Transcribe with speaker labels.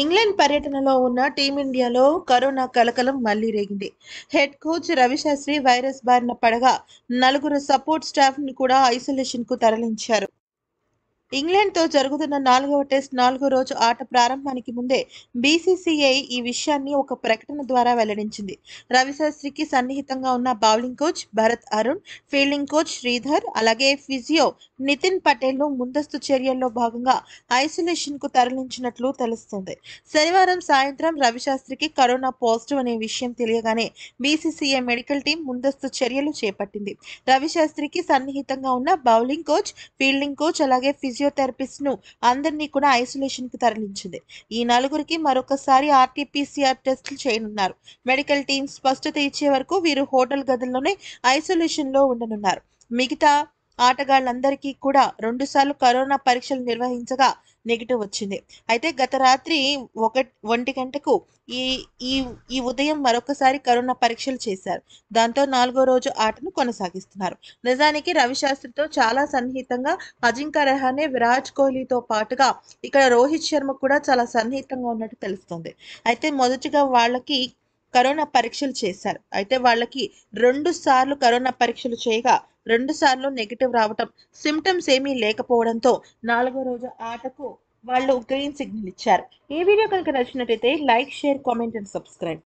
Speaker 1: England పర్యటనలో ఉన్న టీమిండియాలో corona కలకలం మళ్లీ రేగింది హెడ్ కోచ్ రవిశాస్త్రి వైరస్ బారిన పడగా నలుగురు సపోర్ట్ స్టాఫ్ని కూడా ఐసోలేషన్కు తరలించారు ఇంగ్లాండ్తో జరుగుతున్న నాలుగవ టెస్ట్ నాలుగో రోజు ఆట ప్రారంభానికి ముందే బీసీసీఐ ఈ విషయాన్ని ఒక ప్రకటన ద్వారా వెల్లడించింది రవిశాస్త్రికి సన్నిహితంగా ఉన్న bowling coach Bharat Arun fielding coach Sridhar అలాగే ఫిజియో నితిన్ పటేల్ను ముందస్తు చర్యల్లో భాగంగా ఐసోలేషన్కు తరలించినట్లు తెలుస్తుంది శనివారం సాయంత్రం రవిశాస్త్రికి కరోనా పాజిటివ్ అనే విషయం తెలియగానే బీసీసీఐ మెడికల్ టీం ముందస్తు చర్యలు చేపట్టింది రవిశాస్త్రికి సన్నిహితంగా ఉన్న బౌలింగ్ కోచ్ ఫీల్డింగ్ కోచ్ అలాగే ఫిజియో ఫిజియోథెరపిస్ట్ను అందరినీ కూడా ఐసోలేషన్కి తరలించింది ఈ నలుగురికి మరొకసారి ఆర్టీపీసీఆర్ టెస్టులు చేయనున్నారు మెడికల్ టీం స్పష్టత ఇచ్చే వరకు వీరు హోటల్ గదుల్లోనే ఐసోలేషన్లో ఉండనున్నారు మిగతా ఆటగాళ్లందరికీ కూడా రెండుసార్లు కరోనా పరీక్షలు నిర్వహించగా నెగిటివ్ వచ్చింది అయితే గత రాత్రి ఒక ఒంటి గంటకు ఈ ఈ ఈ ఉదయం మరొకసారి కరోనా పరీక్షలు చేశారు దాంతో నాలుగో రోజు ఆటను కొనసాగిస్తున్నారు నిజానికి రవిశాస్త్రితో చాలా సన్నిహితంగా అజింకా రెహానే విరాట్ కోహ్లీతో పాటుగా ఇక్కడ రోహిత్ శర్మ కూడా చాలా సన్నిహితంగా ఉన్నట్టు తెలుస్తుంది అయితే మొదటిగా వాళ్ళకి కరోనా పరీక్షలు చేశారు అయితే వాళ్ళకి రెండు సార్లు కరోనా పరీక్షలు చేయగా రెండు సార్లు నెగిటివ్ రావటం సిమ్టమ్స్ ఏమీ లేకపోవడంతో నాలుగో రోజు ఆటకు వాళ్ళు గ్రీన్ సిగ్నల్ ఇచ్చారు ఈ వీడియో కనుక నచ్చినట్టయితే like share comment and subscribe